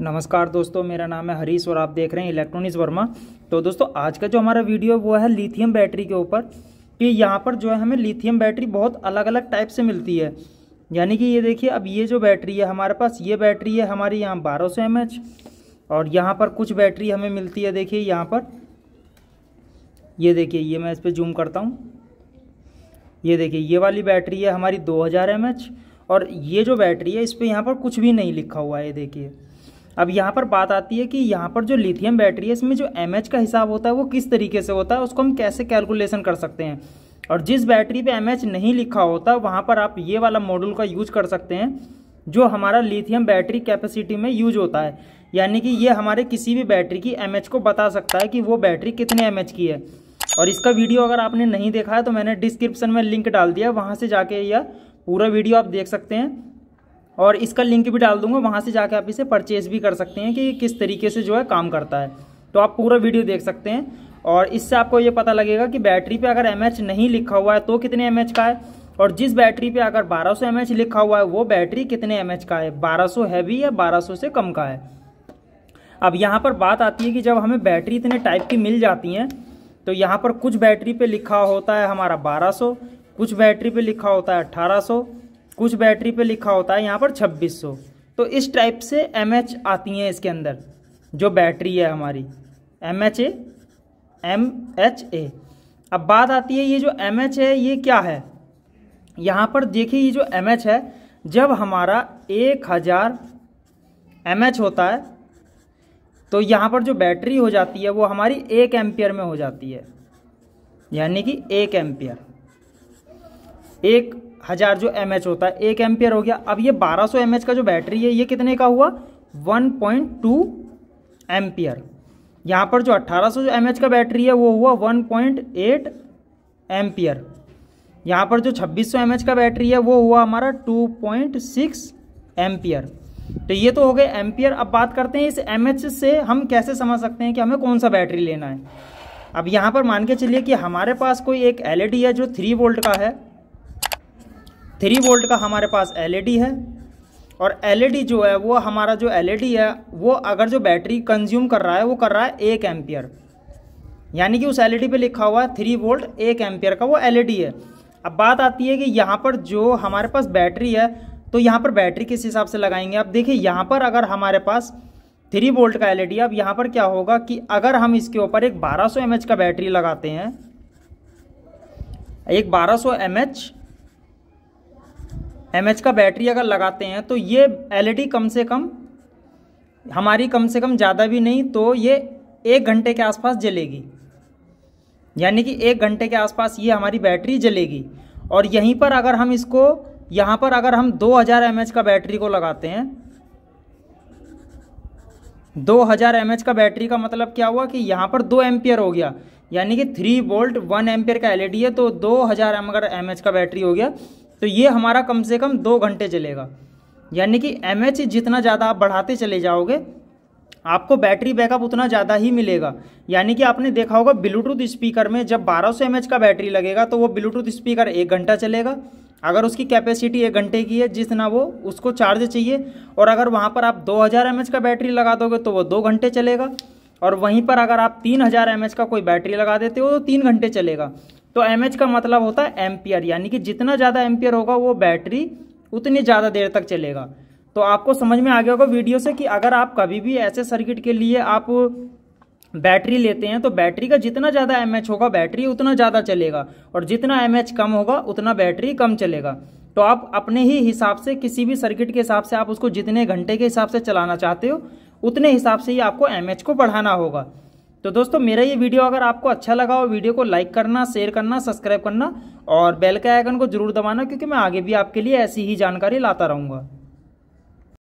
नमस्कार दोस्तों मेरा नाम है हरीश और आप देख रहे हैं इलेक्ट्रॉनिक्स वर्मा तो दोस्तों आज का जो हमारा वीडियो वो है लिथियम बैटरी के ऊपर कि यहाँ पर जो है हमें लिथियम बैटरी बहुत अलग अलग टाइप से मिलती है यानी कि ये देखिए अब ये जो बैटरी है हमारे पास ये बैटरी है हमारी यहाँ बारह सौ एम एच और यहाँ पर कुछ बैटरी हमें मिलती है देखिए यहाँ पर ये देखिए ये मैं इस पर जूम करता हूँ ये देखिए ये वाली बैटरी है हमारी दो हज़ार एम एच और ये जो बैटरी है इस पर यहाँ पर कुछ भी नहीं लिखा हुआ है ये देखिए अब यहाँ पर बात आती है कि यहाँ पर जो लिथियम बैटरी है इसमें जो एम का हिसाब होता है वो किस तरीके से होता है उसको हम कैसे कैलकुलेशन कर सकते हैं और जिस बैटरी पे एम नहीं लिखा होता वहाँ पर आप ये वाला मॉडल का यूज कर सकते हैं जो हमारा लिथियम बैटरी कैपेसिटी में यूज होता है यानी कि ये हमारे किसी भी बैटरी की एम को बता सकता है कि वो बैटरी कितने एम की है और इसका वीडियो अगर आपने नहीं देखा है तो मैंने डिस्क्रिप्शन में लिंक डाल दिया वहाँ से जाके यह पूरा वीडियो आप देख सकते हैं और इसका लिंक भी डाल दूंगा वहाँ से जाके आप इसे परचेज़ भी कर सकते हैं कि किस तरीके से जो है काम करता है तो आप पूरा वीडियो देख सकते हैं और इससे आपको ये पता लगेगा कि बैटरी पे अगर एम नहीं लिखा हुआ है तो कितने एम का है और जिस बैटरी पे अगर 1200 सौ लिखा हुआ है वो बैटरी कितने एम का है 1200 हैवी या बारह से कम का है अब यहाँ पर बात आती है कि जब हमें बैटरी इतने टाइप की मिल जाती हैं तो यहाँ पर कुछ बैटरी पर लिखा होता है हमारा बारह कुछ बैटरी पर लिखा होता है अट्ठारह कुछ बैटरी पे लिखा होता है यहाँ पर 2600 तो इस टाइप से एम आती हैं इसके अंदर जो बैटरी है हमारी M H A M H A अब बात आती है ये जो एम एच है ये क्या है यहाँ पर देखिए ये जो एम एच है जब हमारा एक हज़ार एम एच होता है तो यहाँ पर जो बैटरी हो जाती है वो हमारी एक एम्पियर में हो जाती है यानी कि एक एम्पियर एक हज़ार जो एम होता है एक एम्पियर हो गया अब ये 1200 सौ एम का जो बैटरी है ये कितने का हुआ 1.2 पॉइंट टू यहाँ पर जो 1800 जो एम का बैटरी है वो हुआ 1.8 पॉइंट एट यहाँ पर जो 2600 सौ का बैटरी है वो हुआ हमारा 2.6 पॉइंट तो ये तो हो गए एम्पियर अब बात करते हैं इस एम से हम कैसे समझ सकते हैं कि हमें कौन सा बैटरी लेना है अब यहाँ पर मान के चलिए कि हमारे पास कोई एक एलईडी e है जो थ्री वोल्ट का है थ्री वोल्ट का हमारे पास एलईडी e है और एलईडी e जो है वो हमारा जो एलईडी e है वो अगर जो बैटरी कंज्यूम कर रहा है वो कर रहा है एक एम्पियर यानी कि उस एलईडी पे लिखा हुआ है थ्री वोल्ट एक एम्पियर का वो एलईडी है अब बात आती है कि यहाँ पर जो हमारे पास बैटरी है तो यहाँ पर बैटरी किस हिसाब से लगाएंगे आप देखिए यहाँ पर अगर हमारे पास थ्री वोल्ट का है अब यहाँ पर क्या होगा कि अगर हम इसके ऊपर एक बारह सौ का बैटरी लगाते हैं एक 1200 सौ एम का बैटरी अगर लगाते हैं तो ये एल e कम से कम हमारी कम से कम ज़्यादा भी नहीं तो ये एक घंटे के आसपास जलेगी यानी कि एक घंटे के आसपास ये हमारी बैटरी जलेगी और यहीं पर अगर हम इसको यहाँ पर अगर हम 2000 हज़ार का बैटरी को लगाते हैं 2000 हज़ार का बैटरी का मतलब क्या हुआ कि यहाँ पर दो एम्पियर हो गया यानी कि थ्री वोल्ट वन एम्पियर का एलईडी e है तो दो हज़ार अगर एम का बैटरी हो गया तो ये हमारा कम से कम दो घंटे चलेगा यानी कि एम जितना ज़्यादा आप बढ़ाते चले जाओगे आपको बैटरी बैकअप उतना ज़्यादा ही मिलेगा यानी कि आपने देखा होगा ब्लूटूथ स्पीकर में जब 1200 सौ का बैटरी लगेगा तो वो ब्लूटूथ स्पीकर एक घंटा चलेगा अगर उसकी कैपेसिटी एक घंटे की है जितना वो उसको चार्ज चाहिए और अगर वहाँ पर आप 2000 हज़ार का बैटरी लगा दोगे तो वो दो घंटे चलेगा और वहीं पर अगर आप तीन हज़ार का कोई बैटरी लगा देते हो तो तीन घंटे चलेगा तो एम का मतलब होता है एम्पियर यानी कि जितना ज़्यादा एम्पियर होगा वो बैटरी उतनी ज़्यादा देर तक चलेगा तो आपको समझ में आ गया होगा वीडियो से कि अगर आप कभी भी ऐसे सर्किट के लिए आप बैटरी लेते हैं तो बैटरी का जितना ज़्यादा एम होगा बैटरी उतना ज़्यादा चलेगा और जितना एम कम होगा उतना बैटरी कम चलेगा तो आप अपने ही हिसाब से किसी भी सर्किट के हिसाब से आप उसको जितने घंटे के हिसाब से चलाना चाहते हो उतने हिसाब से ही आपको एम को बढ़ाना होगा तो दोस्तों मेरा ये वीडियो अगर आपको अच्छा लगा हो वीडियो को लाइक करना शेयर करना सब्सक्राइब करना और बेल के आइकन को जरूर दबाना क्योंकि मैं आगे भी आपके लिए ऐसी ही जानकारी लाता रहूँगा